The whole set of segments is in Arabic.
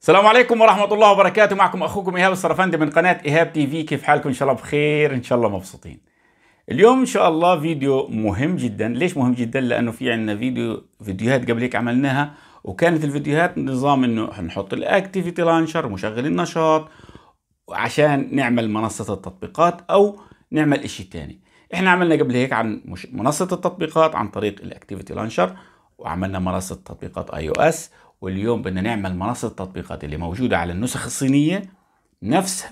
السلام عليكم ورحمة الله وبركاته معكم أخوكم إيهاب السرفندي من قناة إيهاب تي في كيف حالكم إن شاء الله بخير إن شاء الله مبسوطين اليوم إن شاء الله فيديو مهم جدا ليش مهم جدا لأنه في عندنا فيديو فيديوهات قبل هيك عملناها وكانت الفيديوهات نظام إنه نحط الأكتيفيتي لانشر مشغل النشاط عشان نعمل منصة التطبيقات أو نعمل إشي تاني إحنا عملنا قبل هيك عن منصة التطبيقات عن طريق الأكتيفيتي لانشر وعملنا منصة تطبيقات اي او اس واليوم بدنا نعمل منصة التطبيقات اللي موجودة على النسخ الصينية نفسها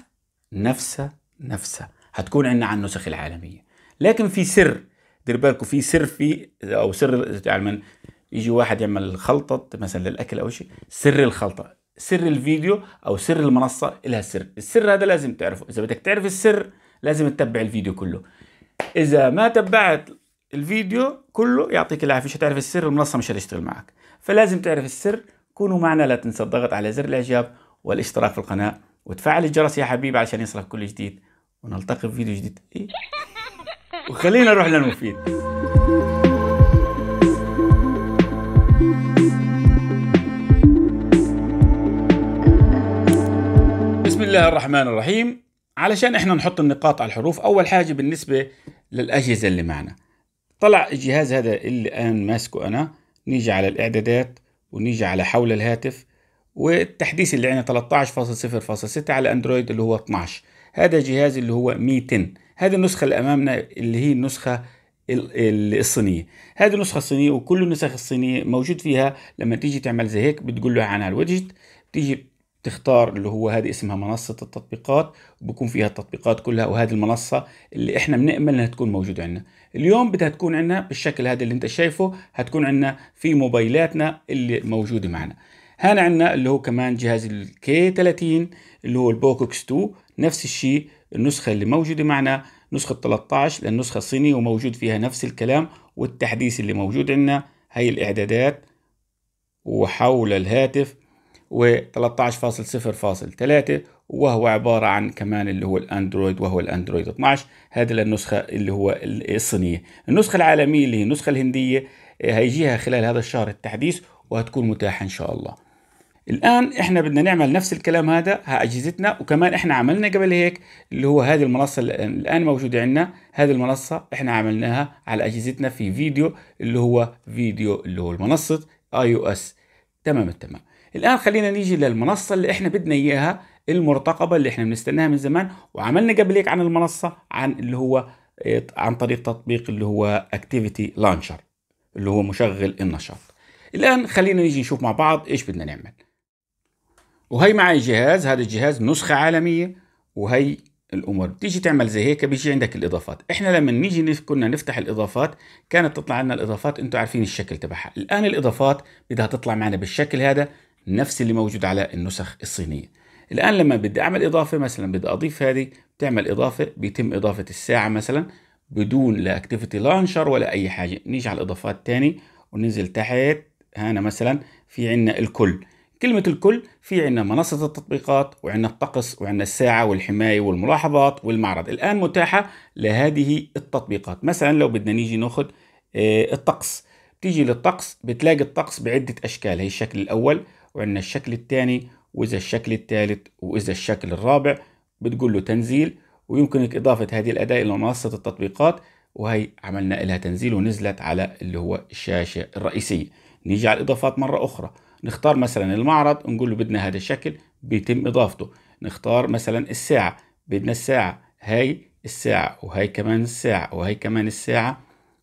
نفسها نفسها هتكون عندنا على النسخ العالمية لكن في سر دير بالكم في سر في او سر يعني يجي واحد يعمل خلطة مثلا للأكل أو شيء سر الخلطة سر الفيديو أو سر المنصة لها سر السر هذا لازم تعرفه إذا بدك تعرف السر لازم تتبع الفيديو كله إذا ما تبعت الفيديو كله يعطيك العافية مش هتعرف السر المنصة مش هتشتغل معك فلازم تعرف السر كونوا معنا لا تنسى الضغط على زر الاعجاب والاشتراك في القناة وتفعل الجرس يا حبيبي عشان يصلك كل جديد ونلتقي في فيديو جديد إيه؟ وخلينا نروح للمفيد بسم الله الرحمن الرحيم علشان احنا نحط النقاط على الحروف اول حاجه بالنسبه للاجهزه اللي معنا طلع الجهاز هذا اللي الان ماسكه انا نيجي على الاعدادات ونيجي على حول الهاتف والتحديث اللي عندنا 13.0.6 على اندرويد اللي هو 12 هذا جهاز اللي هو مي 10 هذه النسخة اللي أمامنا اللي هي النسخة الصينية هذه النسخة الصينية وكل النسخ الصينية موجود فيها لما تيجي تعمل زي هيك بتقول له عن الويدجت تيجي تختار اللي هو هذه اسمها منصة التطبيقات بكون فيها التطبيقات كلها وهذه المنصة اللي احنا بنأمل انها تكون موجودة عندنا اليوم بدها تكون عندنا بالشكل هذا اللي انت شايفه هتكون عندنا في موبايلاتنا اللي موجودة معنا هنا عندنا اللي هو كمان جهاز الكي 30 اللي هو البوكوكس 2 نفس الشيء النسخة اللي موجودة معنا نسخة 13 للنسخة الصينية وموجود فيها نفس الكلام والتحديث اللي موجود عندنا هي الإعدادات وحول الهاتف و13.0.3 وهو عبارة عن كمان اللي هو الاندرويد وهو الاندرويد 12 هذه النسخة اللي هو الصينية النسخة العالمية اللي هي النسخة الهندية آه، هيجيها خلال هذا الشهر التحديث وهتكون متاحة ان شاء الله الان احنا بدنا نعمل نفس الكلام هذا على اجهزتنا وكمان احنا عملنا قبل هيك اللي هو هذه المنصه الان موجوده عندنا هذه المنصه احنا عملناها على اجهزتنا في فيديو اللي هو فيديو اللي هو منصه اي او اس تمام التمام الآن خلينا نيجي للمنصة اللي احنا بدنا اياها المرتقبة اللي احنا بنستناها من زمان وعملنا قبل هيك عن المنصة عن اللي هو آه، عن طريق تطبيق اللي هو اكتيفيتي لانشر اللي هو مشغل النشاط الآن خلينا نيجي نشوف مع بعض ايش بدنا نعمل وهي معي جهاز هذا الجهاز نسخة عالمية وهي الامور بتيجي تعمل زي هيك بيجي عندك الاضافات احنا لما نيجي كنا نفتح الاضافات كانت تطلع لنا الاضافات انتم عارفين الشكل تبعها الان الاضافات بدها تطلع معنا بالشكل هذا نفس اللي موجود على النسخ الصينية الآن لما بدي أعمل إضافة مثلا بدي أضيف هذه بتعمل إضافة بيتم إضافة الساعة مثلا بدون لا اكتيفيتي لانشر ولا أي حاجة نيجي على الإضافات تاني وننزل تحت هنا مثلا في عنا الكل كلمة الكل في عنا منصة التطبيقات وعنا الطقس وعنا الساعة والحماية والملاحظات والمعرض الآن متاحة لهذه التطبيقات مثلا لو بدنا نيجي ناخذ آه، الطقس بتيجي للطقس بتلاقي الطقس بعدة أشكال هي الشكل الأول وعندنا الشكل الثاني وإذا الشكل الثالث وإذا الشكل الرابع بتقول له تنزيل ويمكنك إضافة هذه الأداة إلى منصة التطبيقات وهي عملنا لها تنزيل ونزلت على اللي هو الشاشة الرئيسية نيجي على الإضافات مرة أخرى نختار مثلا المعرض نقول له بدنا هذا الشكل بيتم إضافته نختار مثلا الساعة بدنا الساعة هاي الساعة وهي كمان الساعة وهي كمان الساعة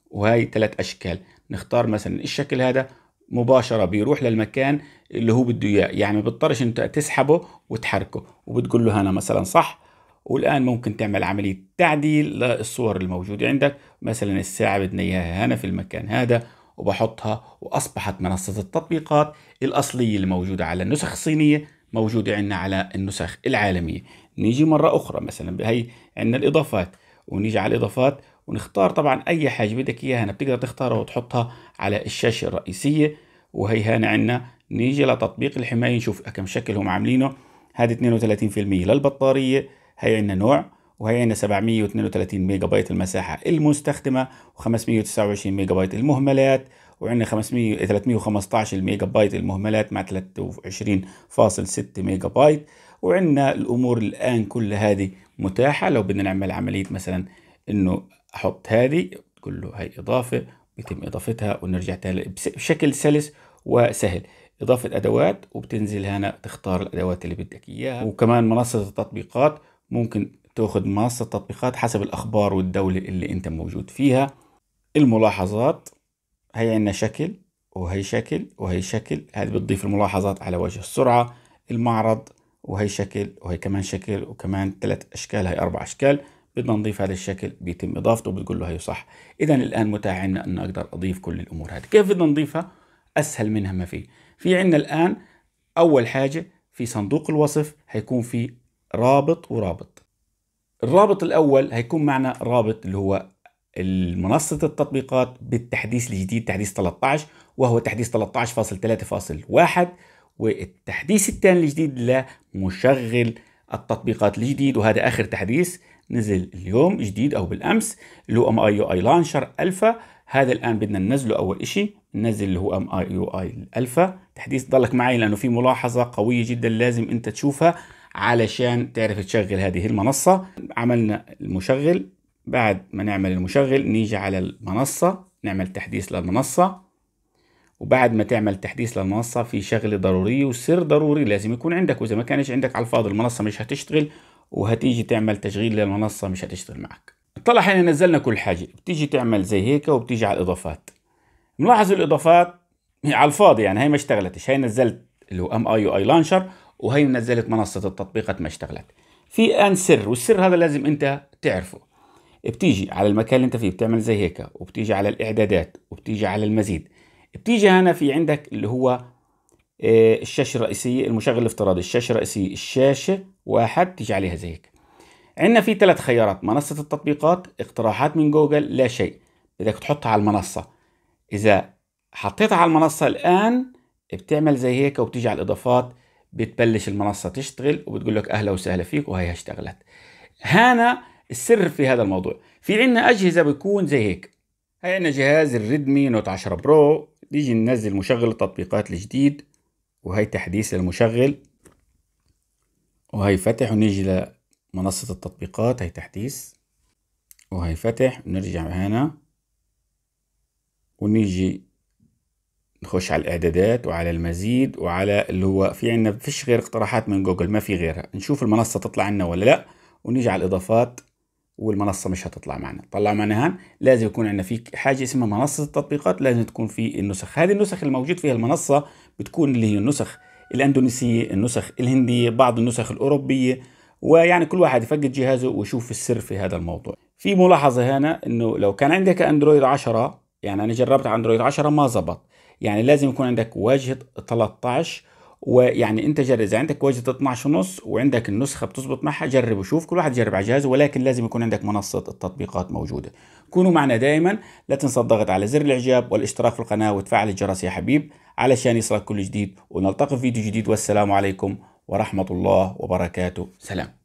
وهي ثلاث أشكال نختار مثلا الشكل هذا مباشرة بيروح للمكان اللي هو بده إياه يعني بتضطرش أنت تسحبه وتحركه وبتقول له هنا مثلا صح والآن ممكن تعمل عملية تعديل للصور الموجودة عندك مثلا الساعة بدنا إياها هنا في المكان هذا وبحطها وأصبحت منصة التطبيقات الأصلية الموجودة على النسخ الصينية موجودة عندنا على النسخ العالمية نيجي مرة أخرى مثلا بهي عندنا الإضافات ونيجي على الإضافات ونختار طبعا اي حاجه بدك اياها هنا بتقدر تختارها وتحطها على الشاشه الرئيسيه وهي هنا عندنا نيجي لتطبيق الحمايه نشوف كم شكل هم عاملينه هذه 32% للبطاريه هي عندنا نوع وهي عندنا 732 ميجا بايت المساحه المستخدمه و529 ميجا بايت المهملات وعندنا 500 315 ميجا بايت المهملات مع 23.6 ميجا بايت وعندنا الامور الان كل هذه متاحه لو بدنا نعمل عمليه مثلا انه احط هذه تقول له هي اضافه بيتم اضافتها ونرجع تاني بشكل سلس وسهل اضافه ادوات وبتنزل هنا تختار الادوات اللي بدك اياها وكمان منصه التطبيقات ممكن تاخذ منصه التطبيقات حسب الاخبار والدوله اللي انت موجود فيها الملاحظات هي عندنا شكل وهي شكل وهي شكل هذه بتضيف الملاحظات على وجه السرعه المعرض وهي شكل وهي كمان شكل وكمان ثلاث اشكال هي اربع اشكال بدنا نضيف هذا الشكل بيتم اضافته بتقول له هي صح اذا الان متاح عندنا ان اقدر اضيف كل الامور هذه كيف بدنا نضيفها اسهل منها ما في في عندنا الان اول حاجه في صندوق الوصف هيكون في رابط ورابط الرابط الاول هيكون معنا رابط اللي هو منصة التطبيقات بالتحديث الجديد تحديث 13 وهو تحديث 13.3.1 والتحديث الثاني الجديد لمشغل التطبيقات الجديد وهذا آخر تحديث نزل اليوم جديد او بالامس اللي هو ام اي يو اي لانشر الفا هذا الان بدنا ننزله اول شيء ننزل اللي هو ام اي يو اي الفا تحديث ضلك معي لانه في ملاحظه قويه جدا لازم انت تشوفها علشان تعرف تشغل هذه المنصه عملنا المشغل بعد ما نعمل المشغل نيجي على المنصه نعمل تحديث للمنصه وبعد ما تعمل تحديث للمنصة في شغلة ضرورية وسر ضروري لازم يكون عندك وإذا ما كانش عندك على الفاضي المنصة مش هتشتغل وهتيجي تعمل تشغيل للمنصة مش هتشتغل معك طلع حين نزلنا كل حاجة بتيجي تعمل زي هيك وبتيجي على الإضافات ملاحظ الإضافات على الفاضي يعني هي ما اشتغلتش هي نزلت اللي هو ام اي اي لانشر وهي نزلت منصة التطبيقات ما اشتغلت في ان سر والسر هذا لازم انت تعرفه بتيجي على المكان اللي انت فيه بتعمل زي هيك وبتيجي على الاعدادات وبتيجي على المزيد بتيجي هنا في عندك اللي هو آه، الشاشة الرئيسية المشغل الافتراضي الشاشة الرئيسية الشاشة واحد عليها زي هيك عندنا في ثلاث خيارات منصة التطبيقات اقتراحات من جوجل لا شيء بدك تحطها على المنصة إذا حطيتها على المنصة الآن بتعمل زي هيك وبتيجي على الإضافات بتبلش المنصة تشتغل وبتقول لك أهلا وسهلا فيك وهي اشتغلت هنا السر في هذا الموضوع في عندنا أجهزة بيكون زي هيك هي عندنا جهاز الريدمي نوت 10 برو بيجي ننزل مشغل التطبيقات الجديد وهي تحديث للمشغل وهيفتح ونيجي لمنصة التطبيقات هي تحديث وهيفتح ونرجع هنا ونيجي نخش على الاعدادات وعلى المزيد وعلى اللي هو في عندنا فيش غير اقتراحات من جوجل ما في غيرها نشوف المنصة تطلع عنا ولا لا ونيجي على الاضافات والمنصة مش هتطلع معنا طلع معنا هان لازم يكون عندنا في حاجة اسمها منصة التطبيقات لازم تكون في النسخ هذه النسخ الموجود فيها المنصة بتكون اللي هي النسخ الاندونيسيه النسخ الهنديه بعض النسخ الاوروبيه ويعني كل واحد يفقد جهازه ويشوف السر في هذا الموضوع في ملاحظه هنا انه لو كان عندك اندرويد 10 يعني انا جربت اندرويد 10 ما زبط يعني لازم يكون عندك واجهه 13 ويعني انت جرب اذا عندك واجهه 12 ونص وعندك النسخه بتظبط معها جرب وشوف كل واحد جرب على جهازه ولكن لازم يكون عندك منصه التطبيقات موجوده كونوا معنا دائما لا تنسى الضغط على زر الاعجاب والاشتراك في القناه وتفعل الجرس يا حبيب علشان يصلك كل جديد ونلتقي في فيديو جديد والسلام عليكم ورحمه الله وبركاته سلام